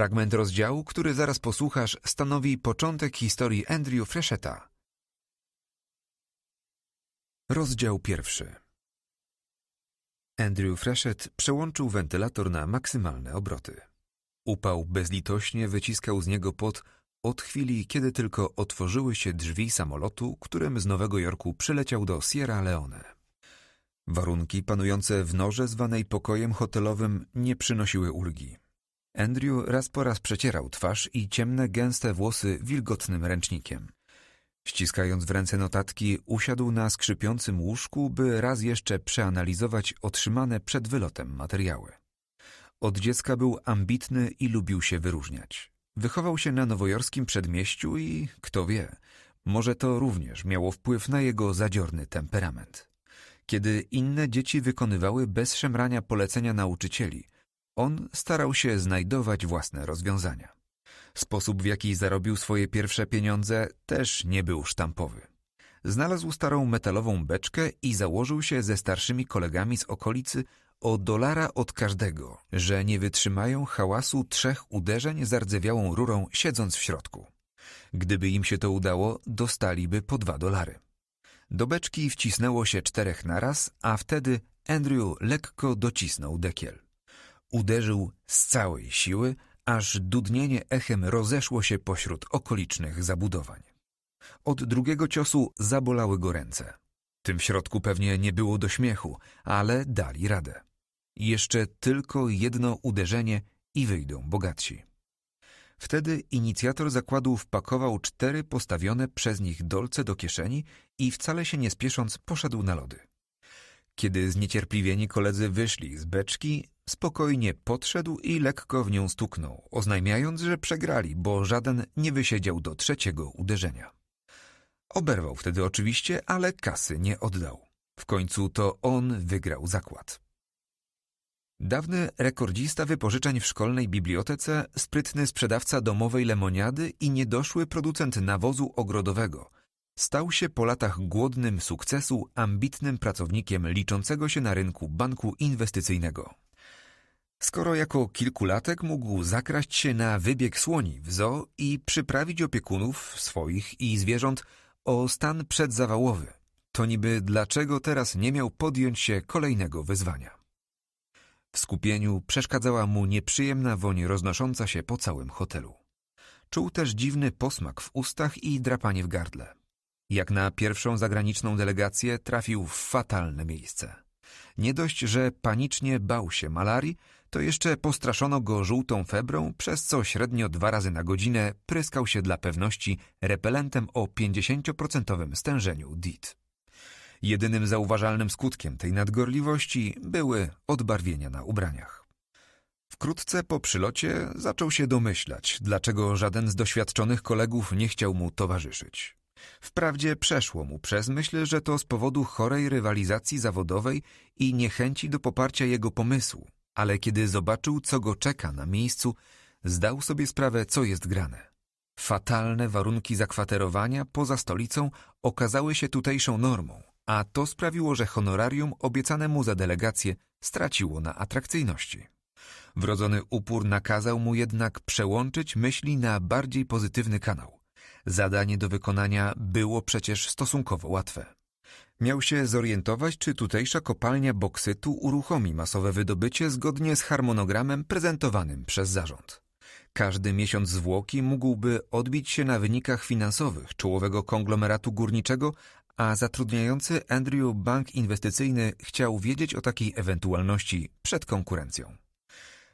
Fragment rozdziału, który zaraz posłuchasz, stanowi początek historii Andrew Fresheta. Rozdział pierwszy. Andrew Freshet przełączył wentylator na maksymalne obroty. Upał bezlitośnie wyciskał z niego pot od chwili, kiedy tylko otworzyły się drzwi samolotu, którym z Nowego Jorku przyleciał do Sierra Leone. Warunki panujące w norze zwanej pokojem hotelowym nie przynosiły ulgi. Andrew raz po raz przecierał twarz i ciemne, gęste włosy wilgotnym ręcznikiem. Ściskając w ręce notatki, usiadł na skrzypiącym łóżku, by raz jeszcze przeanalizować otrzymane przed wylotem materiały. Od dziecka był ambitny i lubił się wyróżniać. Wychował się na nowojorskim przedmieściu i, kto wie, może to również miało wpływ na jego zadziorny temperament. Kiedy inne dzieci wykonywały bez szemrania polecenia nauczycieli – on starał się znajdować własne rozwiązania. Sposób, w jaki zarobił swoje pierwsze pieniądze, też nie był sztampowy. Znalazł starą metalową beczkę i założył się ze starszymi kolegami z okolicy o dolara od każdego, że nie wytrzymają hałasu trzech uderzeń zardzewiałą rurą siedząc w środku. Gdyby im się to udało, dostaliby po dwa dolary. Do beczki wcisnęło się czterech naraz, a wtedy Andrew lekko docisnął dekiel. Uderzył z całej siły, aż dudnienie echem rozeszło się pośród okolicznych zabudowań. Od drugiego ciosu zabolały go ręce. Tym w środku pewnie nie było do śmiechu, ale dali radę. Jeszcze tylko jedno uderzenie i wyjdą bogatsi. Wtedy inicjator zakładu wpakował cztery postawione przez nich dolce do kieszeni i wcale się nie spiesząc poszedł na lody. Kiedy zniecierpliwieni koledzy wyszli z beczki, Spokojnie podszedł i lekko w nią stuknął, oznajmiając, że przegrali, bo żaden nie wysiedział do trzeciego uderzenia. Oberwał wtedy oczywiście, ale kasy nie oddał. W końcu to on wygrał zakład. Dawny rekordzista wypożyczeń w szkolnej bibliotece, sprytny sprzedawca domowej lemoniady i niedoszły producent nawozu ogrodowego stał się po latach głodnym sukcesu ambitnym pracownikiem liczącego się na rynku banku inwestycyjnego skoro jako kilkulatek mógł zakraść się na wybieg słoni w zoo i przyprawić opiekunów swoich i zwierząt o stan przedzawałowy. To niby dlaczego teraz nie miał podjąć się kolejnego wyzwania. W skupieniu przeszkadzała mu nieprzyjemna woń roznosząca się po całym hotelu. Czuł też dziwny posmak w ustach i drapanie w gardle. Jak na pierwszą zagraniczną delegację trafił w fatalne miejsce. Nie dość, że panicznie bał się malarii, to jeszcze postraszono go żółtą febrą, przez co średnio dwa razy na godzinę pryskał się dla pewności repelentem o 50% stężeniu DIT. Jedynym zauważalnym skutkiem tej nadgorliwości były odbarwienia na ubraniach. Wkrótce po przylocie zaczął się domyślać, dlaczego żaden z doświadczonych kolegów nie chciał mu towarzyszyć. Wprawdzie przeszło mu przez myśl, że to z powodu chorej rywalizacji zawodowej i niechęci do poparcia jego pomysłu, ale kiedy zobaczył, co go czeka na miejscu, zdał sobie sprawę, co jest grane. Fatalne warunki zakwaterowania poza stolicą okazały się tutejszą normą, a to sprawiło, że honorarium obiecane mu za delegację straciło na atrakcyjności. Wrodzony upór nakazał mu jednak przełączyć myśli na bardziej pozytywny kanał. Zadanie do wykonania było przecież stosunkowo łatwe. Miał się zorientować, czy tutejsza kopalnia boksytu uruchomi masowe wydobycie zgodnie z harmonogramem prezentowanym przez zarząd. Każdy miesiąc zwłoki mógłby odbić się na wynikach finansowych czołowego konglomeratu górniczego, a zatrudniający Andrew Bank Inwestycyjny chciał wiedzieć o takiej ewentualności przed konkurencją.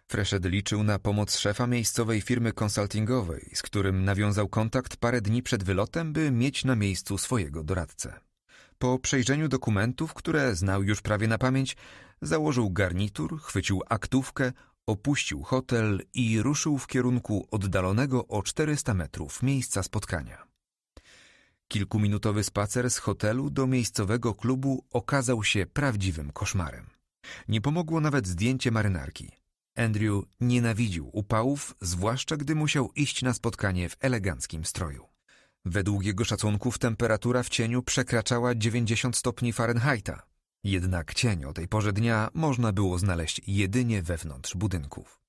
Freshed liczył na pomoc szefa miejscowej firmy konsultingowej, z którym nawiązał kontakt parę dni przed wylotem, by mieć na miejscu swojego doradcę. Po przejrzeniu dokumentów, które znał już prawie na pamięć, założył garnitur, chwycił aktówkę, opuścił hotel i ruszył w kierunku oddalonego o 400 metrów miejsca spotkania. Kilkuminutowy spacer z hotelu do miejscowego klubu okazał się prawdziwym koszmarem. Nie pomogło nawet zdjęcie marynarki. Andrew nienawidził upałów, zwłaszcza gdy musiał iść na spotkanie w eleganckim stroju. Według jego szacunków temperatura w cieniu przekraczała 90 stopni Fahrenheita. Jednak cień o tej porze dnia można było znaleźć jedynie wewnątrz budynków.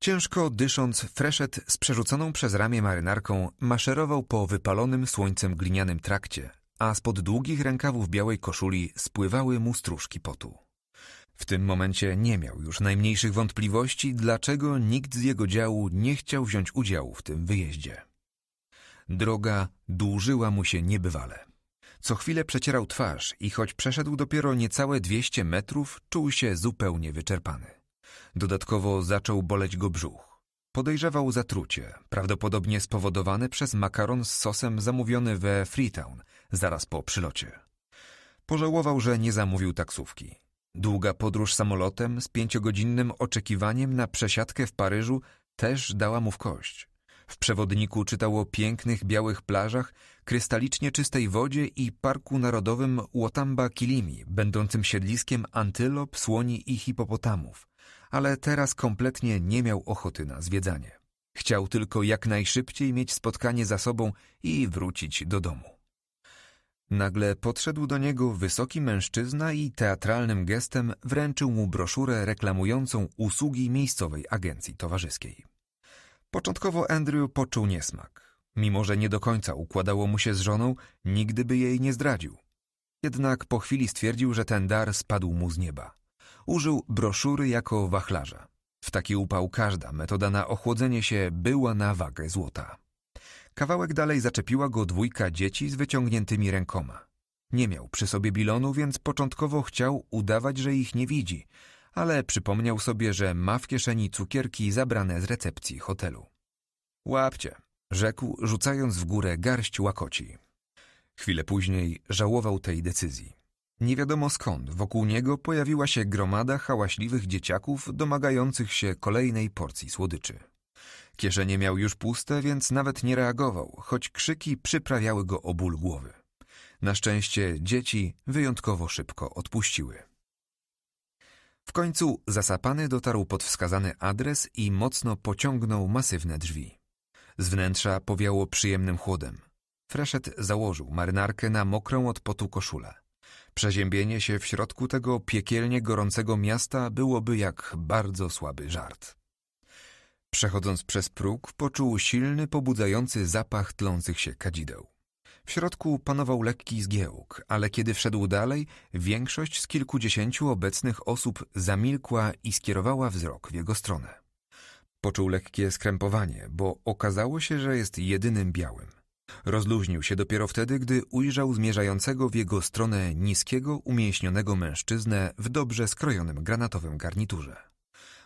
Ciężko dysząc, Freszet z przerzuconą przez ramię marynarką maszerował po wypalonym słońcem glinianym trakcie, a spod długich rękawów białej koszuli spływały mu stróżki potu. W tym momencie nie miał już najmniejszych wątpliwości, dlaczego nikt z jego działu nie chciał wziąć udziału w tym wyjeździe. Droga dłużyła mu się niebywale. Co chwilę przecierał twarz i choć przeszedł dopiero niecałe dwieście metrów, czuł się zupełnie wyczerpany. Dodatkowo zaczął boleć go brzuch. Podejrzewał zatrucie, prawdopodobnie spowodowane przez makaron z sosem zamówiony we Freetown zaraz po przylocie. Pożałował, że nie zamówił taksówki. Długa podróż samolotem z pięciogodzinnym oczekiwaniem na przesiadkę w Paryżu też dała mu w kość. W przewodniku czytał o pięknych białych plażach, krystalicznie czystej wodzie i Parku Narodowym Łotamba-Kilimi, będącym siedliskiem antylop, słoni i hipopotamów, ale teraz kompletnie nie miał ochoty na zwiedzanie. Chciał tylko jak najszybciej mieć spotkanie za sobą i wrócić do domu. Nagle podszedł do niego wysoki mężczyzna i teatralnym gestem wręczył mu broszurę reklamującą usługi miejscowej agencji towarzyskiej. Początkowo Andrew poczuł niesmak. Mimo, że nie do końca układało mu się z żoną, nigdy by jej nie zdradził. Jednak po chwili stwierdził, że ten dar spadł mu z nieba. Użył broszury jako wachlarza. W taki upał każda metoda na ochłodzenie się była na wagę złota. Kawałek dalej zaczepiła go dwójka dzieci z wyciągniętymi rękoma. Nie miał przy sobie bilonu, więc początkowo chciał udawać, że ich nie widzi, ale przypomniał sobie, że ma w kieszeni cukierki zabrane z recepcji hotelu. Łapcie, rzekł, rzucając w górę garść łakoci. Chwilę później żałował tej decyzji. Nie wiadomo skąd wokół niego pojawiła się gromada hałaśliwych dzieciaków domagających się kolejnej porcji słodyczy. Kieszenie miał już puste, więc nawet nie reagował, choć krzyki przyprawiały go o ból głowy. Na szczęście dzieci wyjątkowo szybko odpuściły. W końcu zasapany dotarł pod wskazany adres i mocno pociągnął masywne drzwi. Z wnętrza powiało przyjemnym chłodem. Freszet założył marynarkę na mokrą od potu koszulę. Przeziębienie się w środku tego piekielnie gorącego miasta byłoby jak bardzo słaby żart. Przechodząc przez próg, poczuł silny, pobudzający zapach tlących się kadzideł. W środku panował lekki zgiełk, ale kiedy wszedł dalej, większość z kilkudziesięciu obecnych osób zamilkła i skierowała wzrok w jego stronę. Poczuł lekkie skrępowanie, bo okazało się, że jest jedynym białym. Rozluźnił się dopiero wtedy, gdy ujrzał zmierzającego w jego stronę niskiego, umięśnionego mężczyznę w dobrze skrojonym granatowym garniturze.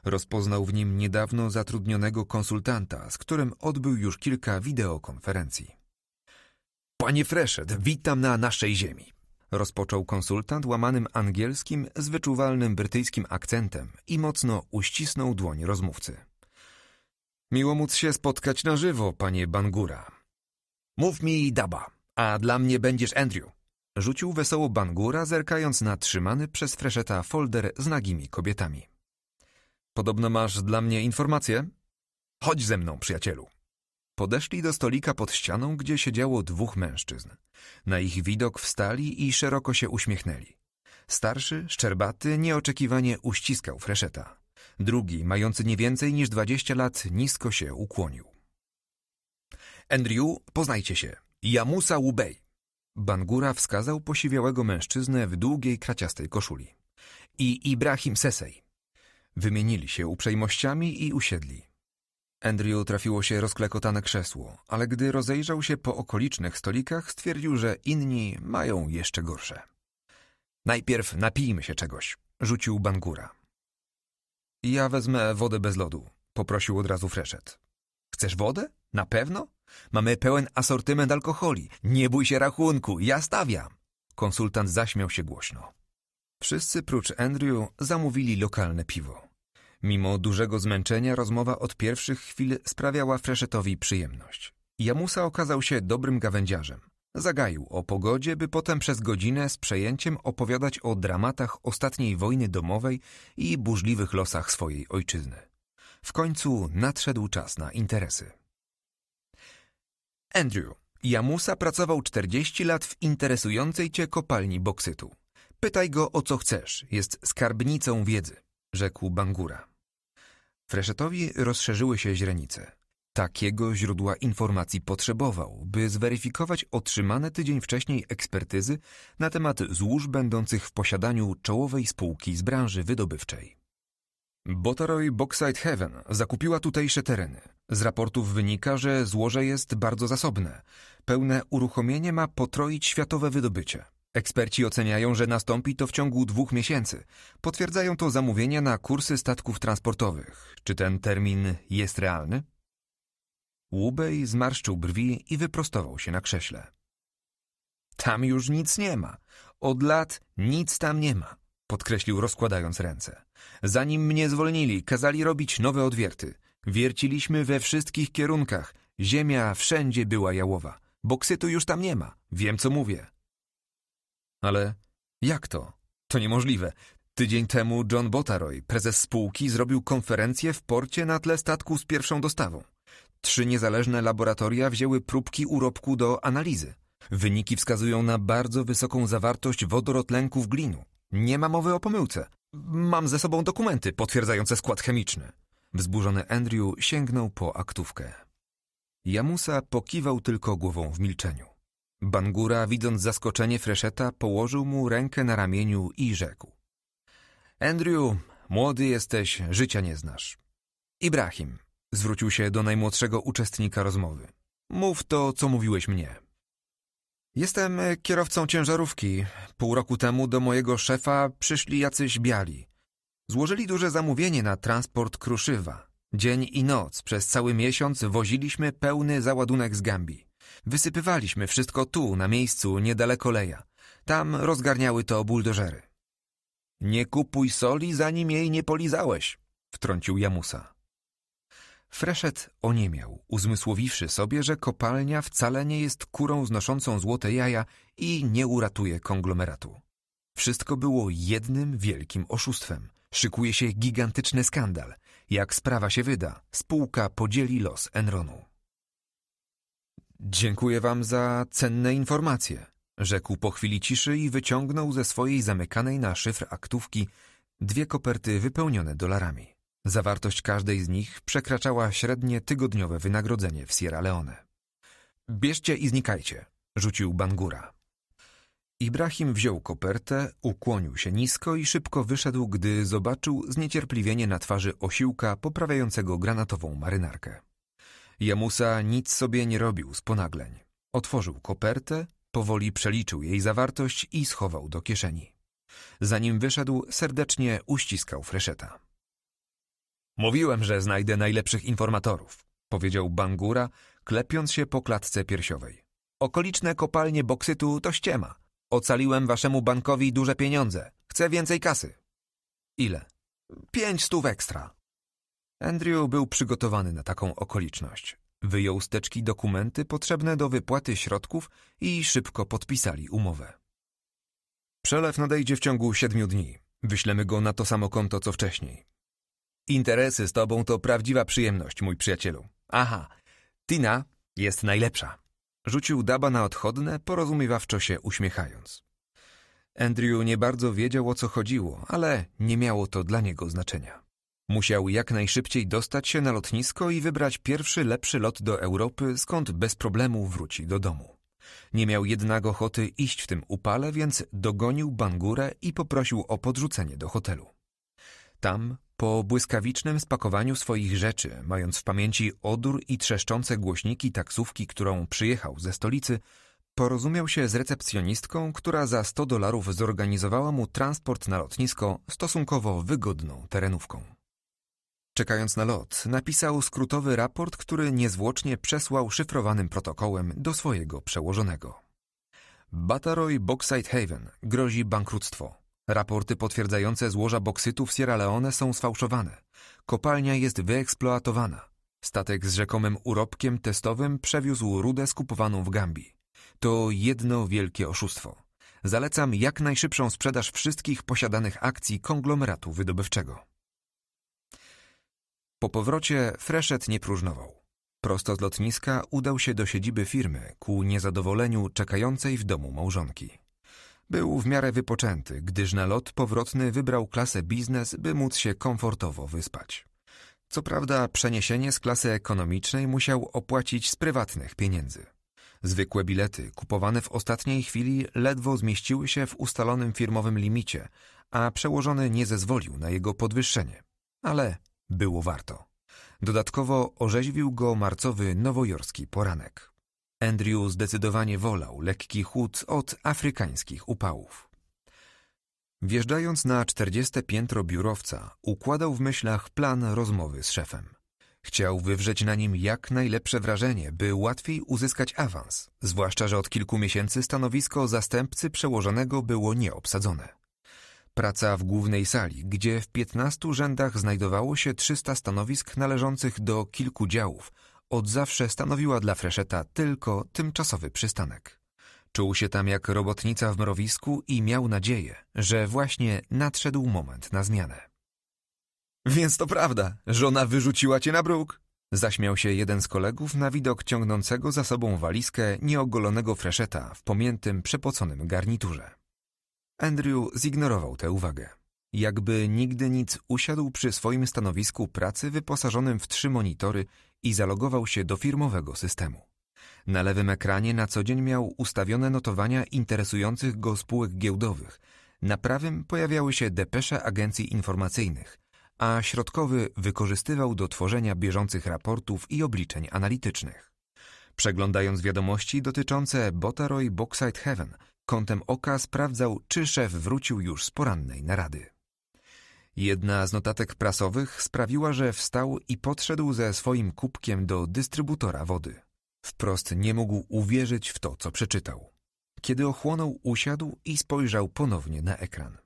Rozpoznał w nim niedawno zatrudnionego konsultanta, z którym odbył już kilka wideokonferencji. Panie Freszet, witam na naszej ziemi. Rozpoczął konsultant łamanym angielskim z wyczuwalnym brytyjskim akcentem i mocno uścisnął dłoń rozmówcy. Miło móc się spotkać na żywo, panie Bangura. Mów mi Daba, a dla mnie będziesz Andrew. Rzucił wesoło Bangura, zerkając na trzymany przez Freszeta folder z nagimi kobietami. Podobno masz dla mnie informację? Chodź ze mną, przyjacielu. Podeszli do stolika pod ścianą, gdzie siedziało dwóch mężczyzn. Na ich widok wstali i szeroko się uśmiechnęli. Starszy, szczerbaty, nieoczekiwanie uściskał freszeta. Drugi, mający nie więcej niż dwadzieścia lat, nisko się ukłonił. Andrew, poznajcie się. Jamusa Łubej. Bangura wskazał posiwiałego mężczyznę w długiej, kraciastej koszuli. I Ibrahim Sesej. Wymienili się uprzejmościami i usiedli. Andrew trafiło się rozklekotane krzesło, ale gdy rozejrzał się po okolicznych stolikach, stwierdził, że inni mają jeszcze gorsze. Najpierw napijmy się czegoś, rzucił Bangura. Ja wezmę wodę bez lodu, poprosił od razu Freszet. Chcesz wodę? Na pewno? Mamy pełen asortyment alkoholi. Nie bój się rachunku, ja stawiam. Konsultant zaśmiał się głośno. Wszyscy prócz Andrew zamówili lokalne piwo. Mimo dużego zmęczenia rozmowa od pierwszych chwil sprawiała Freszetowi przyjemność. Jamusa okazał się dobrym gawędziarzem. Zagaił o pogodzie, by potem przez godzinę z przejęciem opowiadać o dramatach ostatniej wojny domowej i burzliwych losach swojej ojczyzny. W końcu nadszedł czas na interesy. Andrew, Jamusa pracował 40 lat w interesującej cię kopalni boksytu. Pytaj go o co chcesz, jest skarbnicą wiedzy, rzekł Bangura. Freszetowi rozszerzyły się źrenice. Takiego źródła informacji potrzebował, by zweryfikować otrzymane tydzień wcześniej ekspertyzy na temat złóż będących w posiadaniu czołowej spółki z branży wydobywczej. Botaroy Boxite Heaven zakupiła tutejsze tereny. Z raportów wynika, że złoże jest bardzo zasobne. Pełne uruchomienie ma potroić światowe wydobycie. Eksperci oceniają, że nastąpi to w ciągu dwóch miesięcy. Potwierdzają to zamówienia na kursy statków transportowych. Czy ten termin jest realny? Łubej zmarszczył brwi i wyprostował się na krześle. Tam już nic nie ma. Od lat nic tam nie ma, podkreślił rozkładając ręce. Zanim mnie zwolnili, kazali robić nowe odwierty. Wierciliśmy we wszystkich kierunkach. Ziemia wszędzie była jałowa. Boksytu już tam nie ma. Wiem, co mówię. Ale jak to? To niemożliwe. Tydzień temu John Botaroy, prezes spółki, zrobił konferencję w porcie na tle statku z pierwszą dostawą. Trzy niezależne laboratoria wzięły próbki urobku do analizy. Wyniki wskazują na bardzo wysoką zawartość wodorotlenków glinu. Nie ma mowy o pomyłce. Mam ze sobą dokumenty potwierdzające skład chemiczny. Wzburzony Andrew sięgnął po aktówkę. Jamusa pokiwał tylko głową w milczeniu. Bangura, widząc zaskoczenie Freszeta, położył mu rękę na ramieniu i rzekł. Andrew, młody jesteś, życia nie znasz. Ibrahim, zwrócił się do najmłodszego uczestnika rozmowy. Mów to, co mówiłeś mnie. Jestem kierowcą ciężarówki. Pół roku temu do mojego szefa przyszli jacyś biali. Złożyli duże zamówienie na transport kruszywa. Dzień i noc, przez cały miesiąc woziliśmy pełny załadunek z Gambii. Wysypywaliśmy wszystko tu, na miejscu, niedaleko leja. Tam rozgarniały to buldożery. Nie kupuj soli, zanim jej nie polizałeś, wtrącił Jamusa. Freszet oniemiał, uzmysłowiwszy sobie, że kopalnia wcale nie jest kurą znoszącą złote jaja i nie uratuje konglomeratu. Wszystko było jednym wielkim oszustwem. Szykuje się gigantyczny skandal. Jak sprawa się wyda, spółka podzieli los Enronu. Dziękuję wam za cenne informacje, rzekł po chwili ciszy i wyciągnął ze swojej zamykanej na szyfr aktówki dwie koperty wypełnione dolarami. Zawartość każdej z nich przekraczała średnie tygodniowe wynagrodzenie w Sierra Leone. Bierzcie i znikajcie, rzucił Bangura. Ibrahim wziął kopertę, ukłonił się nisko i szybko wyszedł, gdy zobaczył zniecierpliwienie na twarzy osiłka poprawiającego granatową marynarkę. Jamusa nic sobie nie robił z ponagleń. Otworzył kopertę, powoli przeliczył jej zawartość i schował do kieszeni. Zanim wyszedł, serdecznie uściskał Freszeta. Mówiłem, że znajdę najlepszych informatorów, powiedział Bangura, klepiąc się po klatce piersiowej. Okoliczne kopalnie boksytu to ściema. Ocaliłem waszemu bankowi duże pieniądze. Chcę więcej kasy. Ile? Pięć stów ekstra. Andrew był przygotowany na taką okoliczność. Wyjął z teczki dokumenty potrzebne do wypłaty środków i szybko podpisali umowę. Przelew nadejdzie w ciągu siedmiu dni. Wyślemy go na to samo konto, co wcześniej. Interesy z tobą to prawdziwa przyjemność, mój przyjacielu. Aha, Tina jest najlepsza. Rzucił Daba na odchodne, porozumiewawczo się uśmiechając. Andrew nie bardzo wiedział, o co chodziło, ale nie miało to dla niego znaczenia. Musiał jak najszybciej dostać się na lotnisko i wybrać pierwszy lepszy lot do Europy, skąd bez problemu wróci do domu. Nie miał jednak ochoty iść w tym upale, więc dogonił Bangurę i poprosił o podrzucenie do hotelu. Tam, po błyskawicznym spakowaniu swoich rzeczy, mając w pamięci odór i trzeszczące głośniki taksówki, którą przyjechał ze stolicy, porozumiał się z recepcjonistką, która za 100 dolarów zorganizowała mu transport na lotnisko stosunkowo wygodną terenówką. Czekając na lot, napisał skrótowy raport, który niezwłocznie przesłał szyfrowanym protokołem do swojego przełożonego. Bataroy Bauxite Haven grozi bankructwo. Raporty potwierdzające złoża boksytu w Sierra Leone są sfałszowane. Kopalnia jest wyeksploatowana. Statek z rzekomym urobkiem testowym przewiózł rudę skupowaną w Gambii. To jedno wielkie oszustwo. Zalecam jak najszybszą sprzedaż wszystkich posiadanych akcji konglomeratu wydobywczego. Po powrocie Freszet nie próżnował. Prosto z lotniska udał się do siedziby firmy ku niezadowoleniu czekającej w domu małżonki. Był w miarę wypoczęty, gdyż na lot powrotny wybrał klasę biznes, by móc się komfortowo wyspać. Co prawda przeniesienie z klasy ekonomicznej musiał opłacić z prywatnych pieniędzy. Zwykłe bilety, kupowane w ostatniej chwili, ledwo zmieściły się w ustalonym firmowym limicie, a przełożony nie zezwolił na jego podwyższenie. Ale było warto. Dodatkowo orzeźwił go marcowy nowojorski poranek. Andrew zdecydowanie wolał lekki chłód od afrykańskich upałów. Wjeżdżając na czterdzieste piętro biurowca, układał w myślach plan rozmowy z szefem. Chciał wywrzeć na nim jak najlepsze wrażenie, by łatwiej uzyskać awans, zwłaszcza że od kilku miesięcy stanowisko zastępcy przełożonego było nieobsadzone. Praca w głównej sali, gdzie w piętnastu rzędach znajdowało się 300 stanowisk należących do kilku działów, od zawsze stanowiła dla Freszeta tylko tymczasowy przystanek. Czuł się tam jak robotnica w mrowisku i miał nadzieję, że właśnie nadszedł moment na zmianę. Więc to prawda, żona wyrzuciła cię na bruk? Zaśmiał się jeden z kolegów na widok ciągnącego za sobą walizkę nieogolonego Freszeta w pomiętym, przepoconym garniturze. Andrew zignorował tę uwagę. Jakby nigdy nic usiadł przy swoim stanowisku pracy wyposażonym w trzy monitory i zalogował się do firmowego systemu. Na lewym ekranie na co dzień miał ustawione notowania interesujących go spółek giełdowych. Na prawym pojawiały się depesze agencji informacyjnych, a środkowy wykorzystywał do tworzenia bieżących raportów i obliczeń analitycznych. Przeglądając wiadomości dotyczące Botaroy Boxite Heaven – Kątem oka sprawdzał, czy szef wrócił już z porannej narady. Jedna z notatek prasowych sprawiła, że wstał i podszedł ze swoim kubkiem do dystrybutora wody. Wprost nie mógł uwierzyć w to, co przeczytał. Kiedy ochłonął, usiadł i spojrzał ponownie na ekran.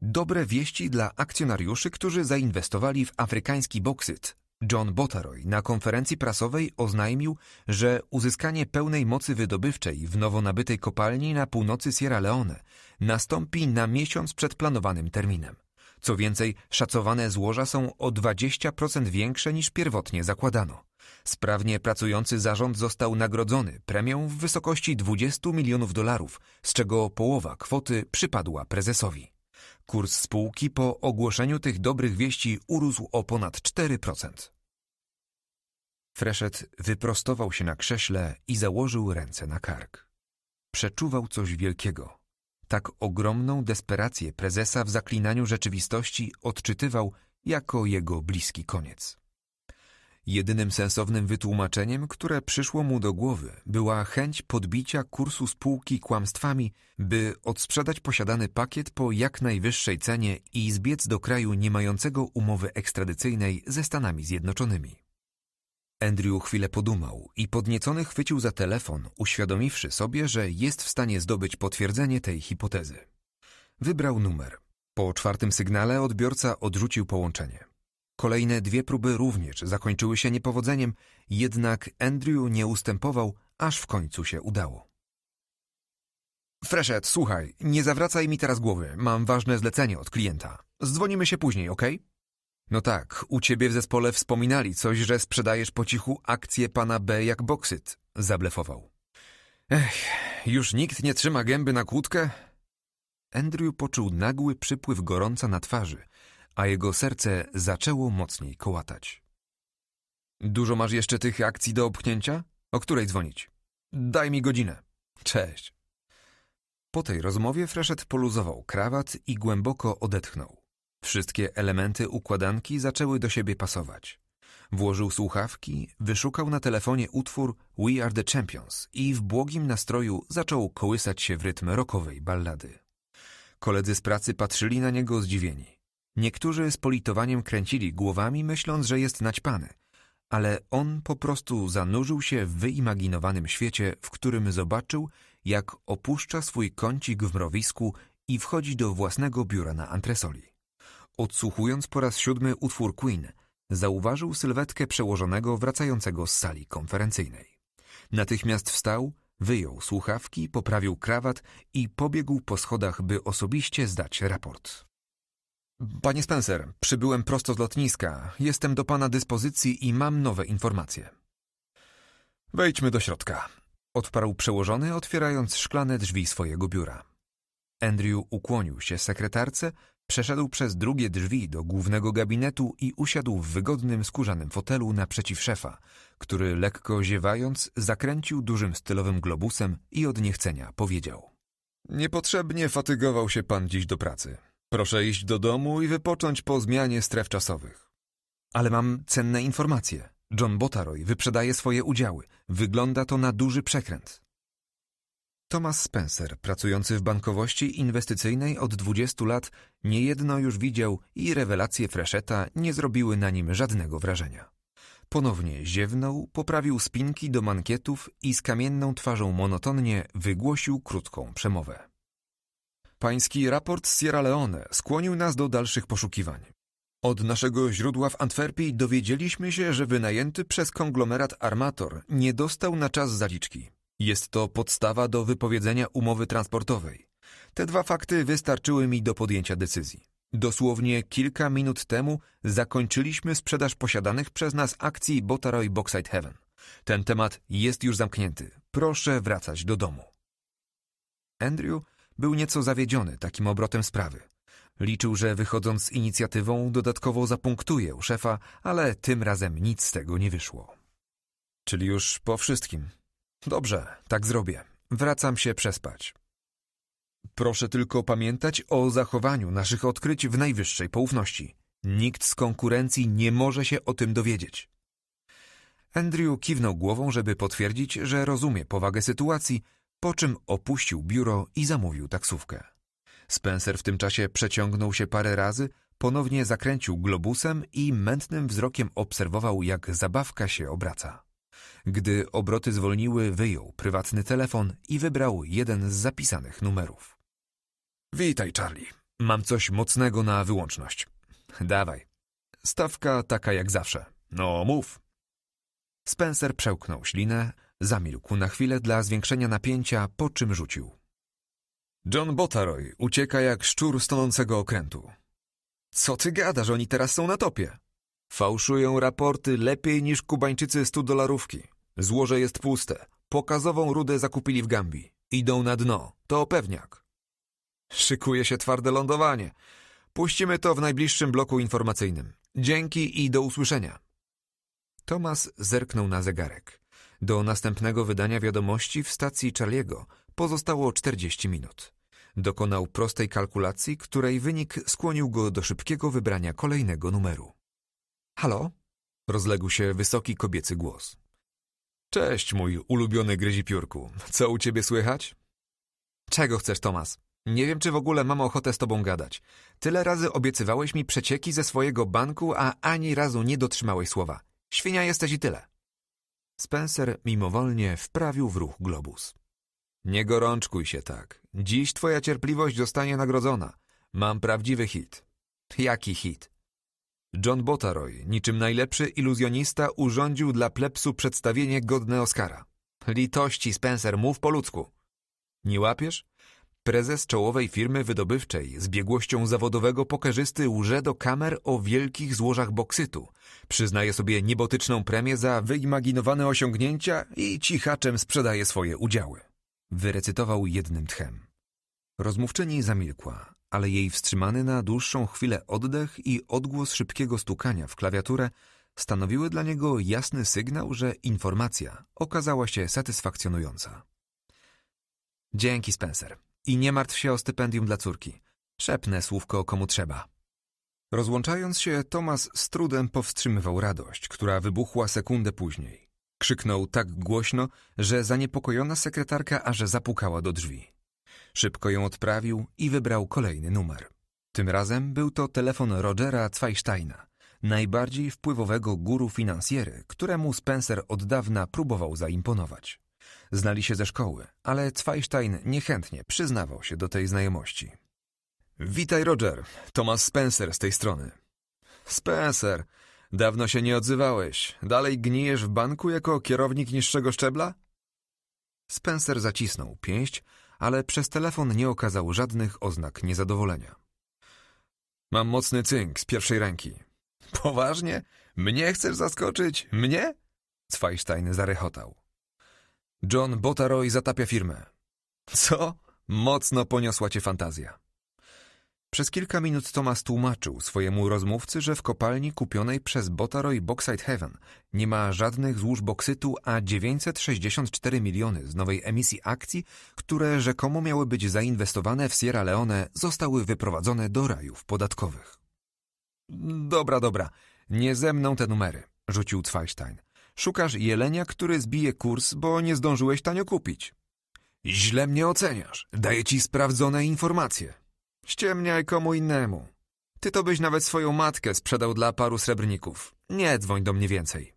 Dobre wieści dla akcjonariuszy, którzy zainwestowali w afrykański boksyt, John Botaroy na konferencji prasowej oznajmił, że uzyskanie pełnej mocy wydobywczej w nowo nabytej kopalni na północy Sierra Leone nastąpi na miesiąc przed planowanym terminem. Co więcej, szacowane złoża są o 20% większe niż pierwotnie zakładano. Sprawnie pracujący zarząd został nagrodzony premią w wysokości 20 milionów dolarów, z czego połowa kwoty przypadła prezesowi. Kurs spółki po ogłoszeniu tych dobrych wieści urósł o ponad 4%. Freszet wyprostował się na krześle i założył ręce na kark. Przeczuwał coś wielkiego. Tak ogromną desperację prezesa w zaklinaniu rzeczywistości odczytywał jako jego bliski koniec. Jedynym sensownym wytłumaczeniem, które przyszło mu do głowy, była chęć podbicia kursu spółki kłamstwami, by odsprzedać posiadany pakiet po jak najwyższej cenie i zbiec do kraju nie mającego umowy ekstradycyjnej ze Stanami Zjednoczonymi. Andrew chwilę podumał i podniecony chwycił za telefon, uświadomiwszy sobie, że jest w stanie zdobyć potwierdzenie tej hipotezy. Wybrał numer. Po czwartym sygnale odbiorca odrzucił połączenie. Kolejne dwie próby również zakończyły się niepowodzeniem, jednak Andrew nie ustępował, aż w końcu się udało. Freshet, słuchaj, nie zawracaj mi teraz głowy, mam ważne zlecenie od klienta. Zdzwonimy się później, ok? No tak, u ciebie w zespole wspominali coś, że sprzedajesz po cichu akcje pana B jak boksyt, zablefował. Ech, już nikt nie trzyma gęby na kłódkę? Andrew poczuł nagły przypływ gorąca na twarzy a jego serce zaczęło mocniej kołatać. Dużo masz jeszcze tych akcji do obchnięcia? O której dzwonić? Daj mi godzinę. Cześć. Po tej rozmowie Freszet poluzował krawat i głęboko odetchnął. Wszystkie elementy układanki zaczęły do siebie pasować. Włożył słuchawki, wyszukał na telefonie utwór We Are The Champions i w błogim nastroju zaczął kołysać się w rytm rockowej ballady. Koledzy z pracy patrzyli na niego zdziwieni. Niektórzy z politowaniem kręcili głowami, myśląc, że jest naćpany, ale on po prostu zanurzył się w wyimaginowanym świecie, w którym zobaczył, jak opuszcza swój kącik w mrowisku i wchodzi do własnego biura na antresoli. Odsłuchując po raz siódmy utwór Queen, zauważył sylwetkę przełożonego wracającego z sali konferencyjnej. Natychmiast wstał, wyjął słuchawki, poprawił krawat i pobiegł po schodach, by osobiście zdać raport. Panie Spencer, przybyłem prosto z lotniska. Jestem do pana dyspozycji i mam nowe informacje. Wejdźmy do środka, odparł przełożony, otwierając szklane drzwi swojego biura. Andrew ukłonił się sekretarce, przeszedł przez drugie drzwi do głównego gabinetu i usiadł w wygodnym skórzanym fotelu naprzeciw szefa, który lekko ziewając zakręcił dużym stylowym globusem i od niechcenia powiedział: Niepotrzebnie fatygował się pan dziś do pracy. Proszę iść do domu i wypocząć po zmianie stref czasowych. Ale mam cenne informacje. John Botaroy wyprzedaje swoje udziały. Wygląda to na duży przekręt. Thomas Spencer, pracujący w bankowości inwestycyjnej od 20 lat, niejedno już widział i rewelacje Freszeta nie zrobiły na nim żadnego wrażenia. Ponownie ziewnął, poprawił spinki do mankietów i z kamienną twarzą monotonnie wygłosił krótką przemowę. Pański raport z Sierra Leone skłonił nas do dalszych poszukiwań. Od naszego źródła w Antwerpii dowiedzieliśmy się, że wynajęty przez konglomerat Armator nie dostał na czas zaliczki. Jest to podstawa do wypowiedzenia umowy transportowej. Te dwa fakty wystarczyły mi do podjęcia decyzji. Dosłownie kilka minut temu zakończyliśmy sprzedaż posiadanych przez nas akcji Botaroy Boxite Heaven. Ten temat jest już zamknięty. Proszę wracać do domu. Andrew był nieco zawiedziony takim obrotem sprawy. Liczył, że wychodząc z inicjatywą dodatkowo zapunktuje u szefa, ale tym razem nic z tego nie wyszło. Czyli już po wszystkim. Dobrze, tak zrobię. Wracam się przespać. Proszę tylko pamiętać o zachowaniu naszych odkryć w najwyższej poufności. Nikt z konkurencji nie może się o tym dowiedzieć. Andrew kiwnął głową, żeby potwierdzić, że rozumie powagę sytuacji, po czym opuścił biuro i zamówił taksówkę. Spencer w tym czasie przeciągnął się parę razy, ponownie zakręcił globusem i mętnym wzrokiem obserwował, jak zabawka się obraca. Gdy obroty zwolniły, wyjął prywatny telefon i wybrał jeden z zapisanych numerów. Witaj, Charlie. Mam coś mocnego na wyłączność. Dawaj. Stawka taka jak zawsze. No, mów. Spencer przełknął ślinę, Zamilkł na chwilę dla zwiększenia napięcia, po czym rzucił. John Botaroy ucieka jak szczur z tonącego okrętu. Co ty gadasz, oni teraz są na topie? Fałszują raporty lepiej niż Kubańczycy stu dolarówki. Złoże jest puste. Pokazową rudę zakupili w Gambii. Idą na dno. To pewniak. Szykuje się twarde lądowanie. Puścimy to w najbliższym bloku informacyjnym. Dzięki i do usłyszenia. Tomas zerknął na zegarek. Do następnego wydania wiadomości w stacji Charlie'ego pozostało 40 minut. Dokonał prostej kalkulacji, której wynik skłonił go do szybkiego wybrania kolejnego numeru. Halo? Rozległ się wysoki kobiecy głos. Cześć, mój ulubiony gryzipiórku. Co u ciebie słychać? Czego chcesz, Tomas? Nie wiem, czy w ogóle mam ochotę z tobą gadać. Tyle razy obiecywałeś mi przecieki ze swojego banku, a ani razu nie dotrzymałeś słowa. Świnia jesteś i tyle. Spencer mimowolnie wprawił w ruch globus. Nie gorączkuj się tak. Dziś twoja cierpliwość zostanie nagrodzona. Mam prawdziwy hit. Jaki hit? John Botaroy, niczym najlepszy iluzjonista, urządził dla plepsu przedstawienie godne Oscara. Litości, Spencer, mów po ludzku. Nie łapiesz? Prezes czołowej firmy wydobywczej z biegłością zawodowego pokerzysty łże do kamer o wielkich złożach boksytu. Przyznaje sobie niebotyczną premię za wyimaginowane osiągnięcia i cichaczem sprzedaje swoje udziały. Wyrecytował jednym tchem. Rozmówczyni zamilkła, ale jej wstrzymany na dłuższą chwilę oddech i odgłos szybkiego stukania w klawiaturę stanowiły dla niego jasny sygnał, że informacja okazała się satysfakcjonująca. Dzięki, Spencer. I nie martw się o stypendium dla córki. Szepnę słówko komu trzeba. Rozłączając się, Tomas z trudem powstrzymywał radość, która wybuchła sekundę później. Krzyknął tak głośno, że zaniepokojona sekretarka aż zapukała do drzwi. Szybko ją odprawił i wybrał kolejny numer. Tym razem był to telefon Rogera Zweisteina, najbardziej wpływowego guru finansjery, któremu Spencer od dawna próbował zaimponować. Znali się ze szkoły, ale Zweistein niechętnie przyznawał się do tej znajomości. Witaj, Roger. Thomas Spencer z tej strony. Spencer, dawno się nie odzywałeś. Dalej gnijesz w banku jako kierownik niższego szczebla? Spencer zacisnął pięść, ale przez telefon nie okazał żadnych oznak niezadowolenia. Mam mocny cynk z pierwszej ręki. Poważnie? Mnie chcesz zaskoczyć? Mnie? Zweistein zarechotał. John Botaroy zatapia firmę. Co? Mocno poniosła cię fantazja. Przez kilka minut Thomas tłumaczył swojemu rozmówcy, że w kopalni kupionej przez Botaroy Bauxite Heaven nie ma żadnych złóż boksytu, a 964 miliony z nowej emisji akcji, które rzekomo miały być zainwestowane w Sierra Leone, zostały wyprowadzone do rajów podatkowych. Dobra, dobra, nie ze mną te numery, rzucił Zweistein. Szukasz jelenia, który zbije kurs, bo nie zdążyłeś tanio kupić. Źle mnie oceniasz. Daję ci sprawdzone informacje. Ściemniaj komu innemu. Ty to byś nawet swoją matkę sprzedał dla paru srebrników. Nie dzwoń do mnie więcej.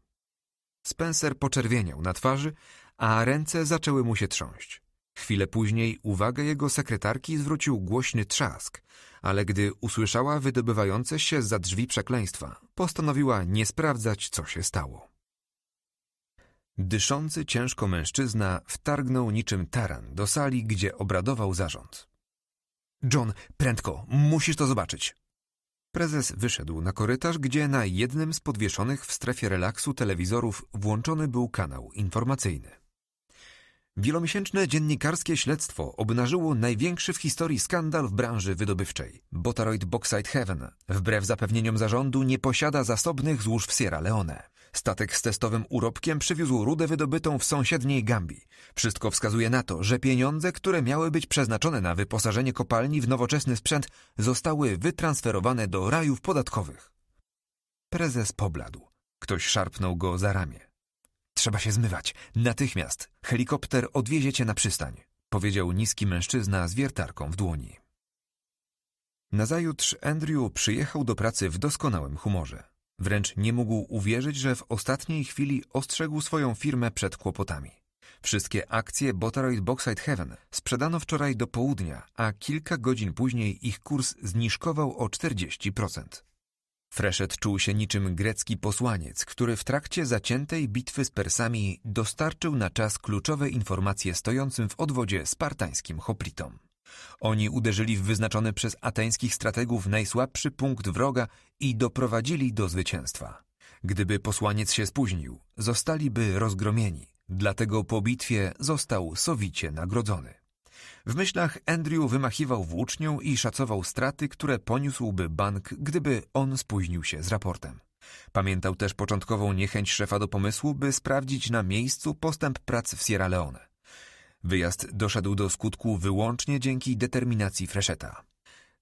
Spencer poczerwieniał na twarzy, a ręce zaczęły mu się trząść. Chwilę później uwagę jego sekretarki zwrócił głośny trzask, ale gdy usłyszała wydobywające się za drzwi przekleństwa, postanowiła nie sprawdzać, co się stało. Dyszący ciężko mężczyzna wtargnął niczym taran do sali, gdzie obradował zarząd. John, prędko, musisz to zobaczyć. Prezes wyszedł na korytarz, gdzie na jednym z podwieszonych w strefie relaksu telewizorów włączony był kanał informacyjny. Wielomiesięczne dziennikarskie śledztwo obnażyło największy w historii skandal w branży wydobywczej. Botaroid Bauxite Heaven, wbrew zapewnieniom zarządu, nie posiada zasobnych złóż w Sierra Leone. Statek z testowym urobkiem przywiózł rudę wydobytą w sąsiedniej Gambii. Wszystko wskazuje na to, że pieniądze, które miały być przeznaczone na wyposażenie kopalni w nowoczesny sprzęt, zostały wytransferowane do rajów podatkowych. Prezes pobladł. Ktoś szarpnął go za ramię. Trzeba się zmywać. Natychmiast. Helikopter odwiezie cię na przystań, powiedział niski mężczyzna z wiertarką w dłoni. Nazajutrz Andrew przyjechał do pracy w doskonałym humorze. Wręcz nie mógł uwierzyć, że w ostatniej chwili ostrzegł swoją firmę przed kłopotami. Wszystkie akcje Botaroid Bauxite Heaven sprzedano wczoraj do południa, a kilka godzin później ich kurs zniżkował o 40%. Freshet czuł się niczym grecki posłaniec, który w trakcie zaciętej bitwy z Persami dostarczył na czas kluczowe informacje stojącym w odwodzie spartańskim hoplitom. Oni uderzyli w wyznaczony przez ateńskich strategów najsłabszy punkt wroga i doprowadzili do zwycięstwa. Gdyby posłaniec się spóźnił, zostaliby rozgromieni, dlatego po bitwie został sowicie nagrodzony. W myślach Andrew wymachiwał włócznią i szacował straty, które poniósłby bank, gdyby on spóźnił się z raportem. Pamiętał też początkową niechęć szefa do pomysłu, by sprawdzić na miejscu postęp prac w Sierra Leone. Wyjazd doszedł do skutku wyłącznie dzięki determinacji Freszeta.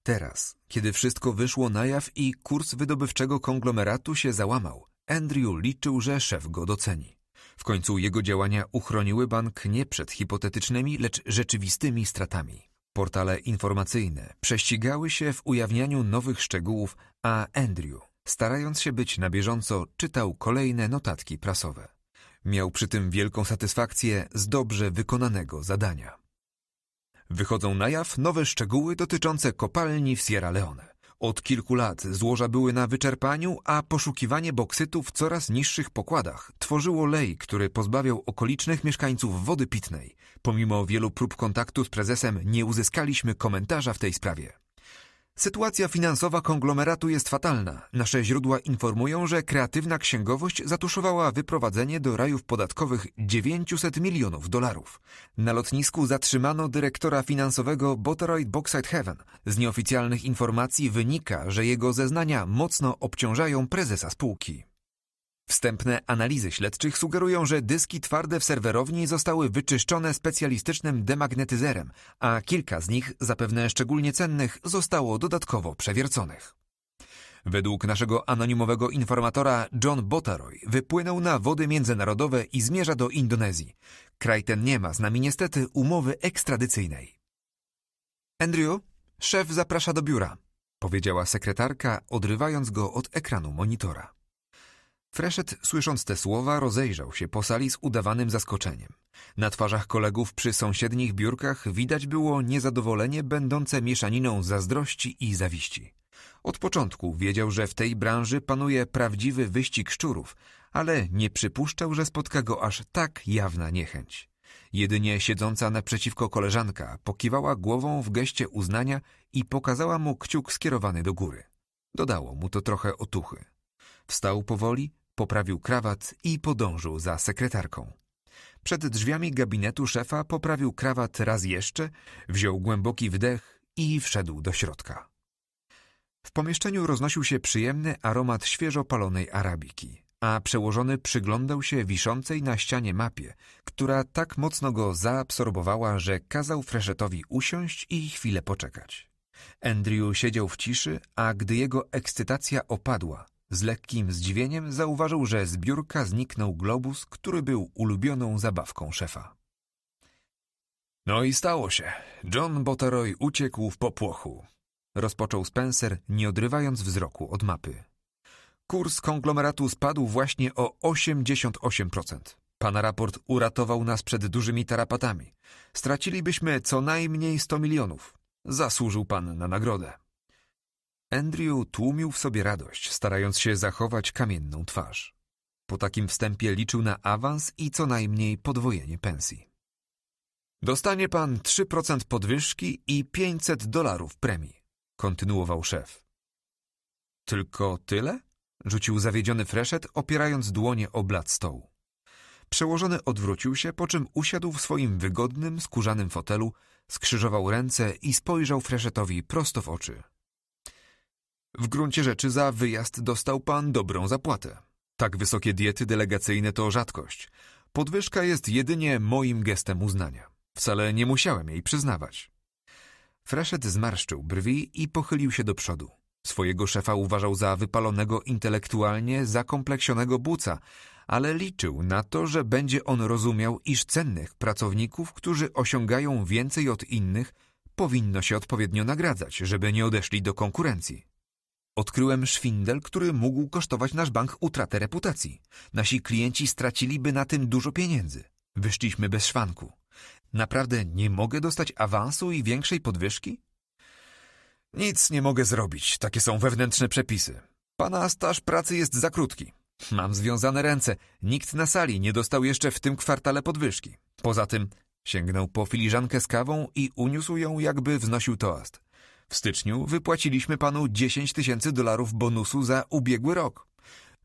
Teraz, kiedy wszystko wyszło na jaw i kurs wydobywczego konglomeratu się załamał, Andrew liczył, że szef go doceni. W końcu jego działania uchroniły bank nie przed hipotetycznymi, lecz rzeczywistymi stratami. Portale informacyjne prześcigały się w ujawnianiu nowych szczegółów, a Andrew, starając się być na bieżąco, czytał kolejne notatki prasowe. Miał przy tym wielką satysfakcję z dobrze wykonanego zadania. Wychodzą na jaw nowe szczegóły dotyczące kopalni w Sierra Leone. Od kilku lat złoża były na wyczerpaniu, a poszukiwanie boksytu w coraz niższych pokładach tworzyło lej, który pozbawiał okolicznych mieszkańców wody pitnej. Pomimo wielu prób kontaktu z prezesem nie uzyskaliśmy komentarza w tej sprawie. Sytuacja finansowa konglomeratu jest fatalna. Nasze źródła informują, że kreatywna księgowość zatuszowała wyprowadzenie do rajów podatkowych 900 milionów dolarów. Na lotnisku zatrzymano dyrektora finansowego Botteroid Bauxite Heaven. Z nieoficjalnych informacji wynika, że jego zeznania mocno obciążają prezesa spółki. Wstępne analizy śledczych sugerują, że dyski twarde w serwerowni zostały wyczyszczone specjalistycznym demagnetyzerem, a kilka z nich, zapewne szczególnie cennych, zostało dodatkowo przewierconych. Według naszego anonimowego informatora John Botaroy wypłynął na wody międzynarodowe i zmierza do Indonezji. Kraj ten nie ma z nami niestety umowy ekstradycyjnej. Andrew, szef zaprasza do biura, powiedziała sekretarka, odrywając go od ekranu monitora. Freszet, słysząc te słowa, rozejrzał się po sali z udawanym zaskoczeniem. Na twarzach kolegów przy sąsiednich biurkach widać było niezadowolenie będące mieszaniną zazdrości i zawiści. Od początku wiedział, że w tej branży panuje prawdziwy wyścig szczurów, ale nie przypuszczał, że spotka go aż tak jawna niechęć. Jedynie siedząca naprzeciwko koleżanka pokiwała głową w geście uznania i pokazała mu kciuk skierowany do góry. Dodało mu to trochę otuchy. Wstał powoli, Poprawił krawat i podążył za sekretarką. Przed drzwiami gabinetu szefa poprawił krawat raz jeszcze, wziął głęboki wdech i wszedł do środka. W pomieszczeniu roznosił się przyjemny aromat świeżo palonej arabiki, a przełożony przyglądał się wiszącej na ścianie mapie, która tak mocno go zaabsorbowała, że kazał Freszetowi usiąść i chwilę poczekać. Andrew siedział w ciszy, a gdy jego ekscytacja opadła, z lekkim zdziwieniem zauważył, że z biurka zniknął globus, który był ulubioną zabawką szefa. No i stało się. John Boteroy uciekł w popłochu. Rozpoczął Spencer, nie odrywając wzroku od mapy. Kurs konglomeratu spadł właśnie o 88%. Pana raport uratował nas przed dużymi tarapatami. Stracilibyśmy co najmniej 100 milionów. Zasłużył pan na nagrodę. Andrew tłumił w sobie radość, starając się zachować kamienną twarz. Po takim wstępie liczył na awans i co najmniej podwojenie pensji. Dostanie pan 3% podwyżki i 500 dolarów premii, kontynuował szef. Tylko tyle? Rzucił zawiedziony freszet, opierając dłonie o blat stołu. Przełożony odwrócił się, po czym usiadł w swoim wygodnym, skórzanym fotelu, skrzyżował ręce i spojrzał freszetowi prosto w oczy. W gruncie rzeczy za wyjazd dostał pan dobrą zapłatę. Tak wysokie diety delegacyjne to rzadkość. Podwyżka jest jedynie moim gestem uznania. Wcale nie musiałem jej przyznawać. Freszet zmarszczył brwi i pochylił się do przodu. Swojego szefa uważał za wypalonego intelektualnie, zakompleksionego buca, ale liczył na to, że będzie on rozumiał, iż cennych pracowników, którzy osiągają więcej od innych, powinno się odpowiednio nagradzać, żeby nie odeszli do konkurencji. Odkryłem szwindel, który mógł kosztować nasz bank utratę reputacji. Nasi klienci straciliby na tym dużo pieniędzy. Wyszliśmy bez szwanku. Naprawdę nie mogę dostać awansu i większej podwyżki? Nic nie mogę zrobić, takie są wewnętrzne przepisy. Pana staż pracy jest za krótki. Mam związane ręce, nikt na sali nie dostał jeszcze w tym kwartale podwyżki. Poza tym sięgnął po filiżankę z kawą i uniósł ją, jakby wznosił toast. W styczniu wypłaciliśmy panu 10 tysięcy dolarów bonusu za ubiegły rok.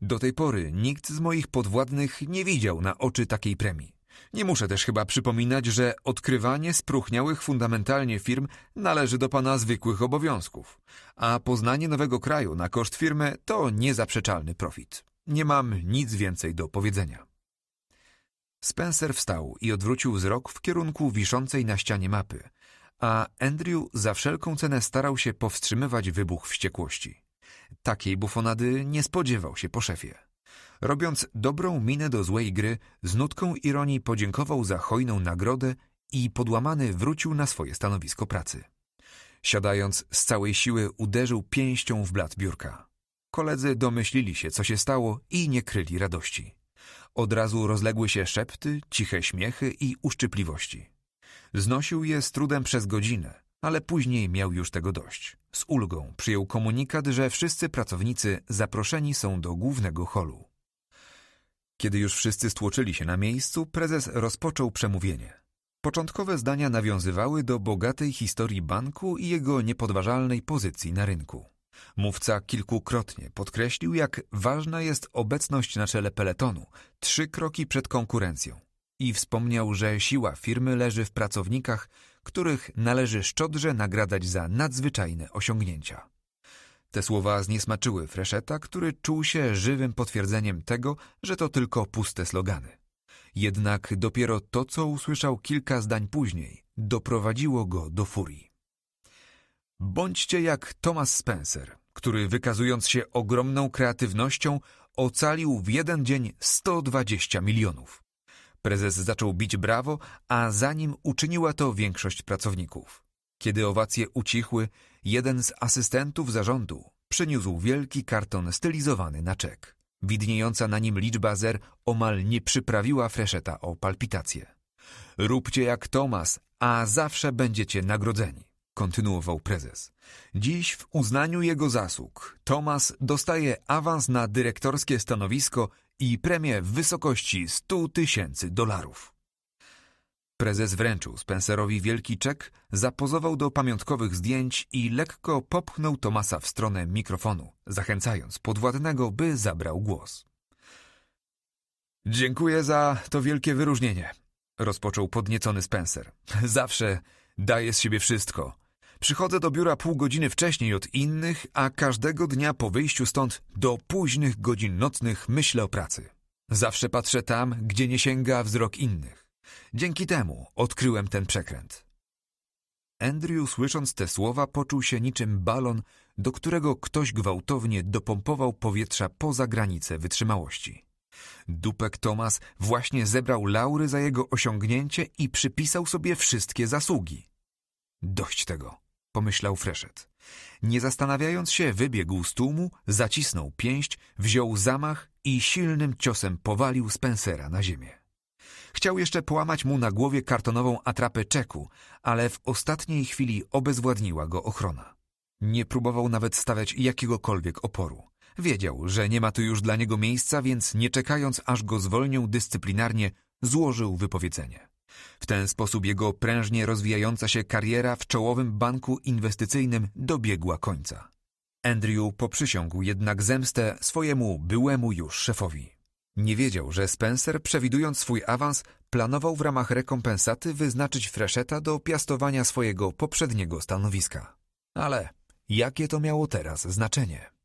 Do tej pory nikt z moich podwładnych nie widział na oczy takiej premii. Nie muszę też chyba przypominać, że odkrywanie spróchniałych fundamentalnie firm należy do pana zwykłych obowiązków, a poznanie nowego kraju na koszt firmy to niezaprzeczalny profit. Nie mam nic więcej do powiedzenia. Spencer wstał i odwrócił wzrok w kierunku wiszącej na ścianie mapy, a Andrew za wszelką cenę starał się powstrzymywać wybuch wściekłości. Takiej bufonady nie spodziewał się po szefie. Robiąc dobrą minę do złej gry, z nutką ironii podziękował za hojną nagrodę i podłamany wrócił na swoje stanowisko pracy. Siadając z całej siły uderzył pięścią w blat biurka. Koledzy domyślili się, co się stało i nie kryli radości. Od razu rozległy się szepty, ciche śmiechy i uszczypliwości. Znosił je z trudem przez godzinę, ale później miał już tego dość. Z ulgą przyjął komunikat, że wszyscy pracownicy zaproszeni są do głównego holu. Kiedy już wszyscy stłoczyli się na miejscu, prezes rozpoczął przemówienie. Początkowe zdania nawiązywały do bogatej historii banku i jego niepodważalnej pozycji na rynku. Mówca kilkukrotnie podkreślił, jak ważna jest obecność na czele peletonu, trzy kroki przed konkurencją i wspomniał, że siła firmy leży w pracownikach, których należy szczodrze nagradzać za nadzwyczajne osiągnięcia. Te słowa zniesmaczyły Freszeta, który czuł się żywym potwierdzeniem tego, że to tylko puste slogany. Jednak dopiero to, co usłyszał kilka zdań później, doprowadziło go do furii. Bądźcie jak Thomas Spencer, który wykazując się ogromną kreatywnością, ocalił w jeden dzień 120 milionów. Prezes zaczął bić brawo, a za nim uczyniła to większość pracowników. Kiedy owacje ucichły, jeden z asystentów zarządu przyniósł wielki karton stylizowany na czek. Widniejąca na nim liczba zer omal nie przyprawiła Freszeta o palpitację. Róbcie jak Tomas, a zawsze będziecie nagrodzeni kontynuował prezes. Dziś w uznaniu jego zasług Tomas dostaje awans na dyrektorskie stanowisko i premię w wysokości 100 tysięcy dolarów. Prezes wręczył Spencerowi wielki czek, zapozował do pamiątkowych zdjęć i lekko popchnął Tomasa w stronę mikrofonu, zachęcając podwładnego, by zabrał głos. Dziękuję za to wielkie wyróżnienie, rozpoczął podniecony Spencer. Zawsze daję z siebie wszystko, Przychodzę do biura pół godziny wcześniej od innych, a każdego dnia po wyjściu stąd do późnych godzin nocnych myślę o pracy. Zawsze patrzę tam, gdzie nie sięga wzrok innych. Dzięki temu odkryłem ten przekręt. Andrew, słysząc te słowa, poczuł się niczym balon, do którego ktoś gwałtownie dopompował powietrza poza granicę wytrzymałości. Dupek Tomas właśnie zebrał laury za jego osiągnięcie i przypisał sobie wszystkie zasługi. Dość tego pomyślał Freszet. Nie zastanawiając się, wybiegł z tłumu, zacisnął pięść, wziął zamach i silnym ciosem powalił Spencera na ziemię. Chciał jeszcze połamać mu na głowie kartonową atrapę czeku, ale w ostatniej chwili obezwładniła go ochrona. Nie próbował nawet stawiać jakiegokolwiek oporu. Wiedział, że nie ma tu już dla niego miejsca, więc nie czekając, aż go zwolnią dyscyplinarnie, złożył wypowiedzenie. W ten sposób jego prężnie rozwijająca się kariera w czołowym banku inwestycyjnym dobiegła końca. Andrew poprzysiągł jednak zemstę swojemu byłemu już szefowi. Nie wiedział, że Spencer, przewidując swój awans, planował w ramach rekompensaty wyznaczyć Fresheta do piastowania swojego poprzedniego stanowiska. Ale jakie to miało teraz znaczenie?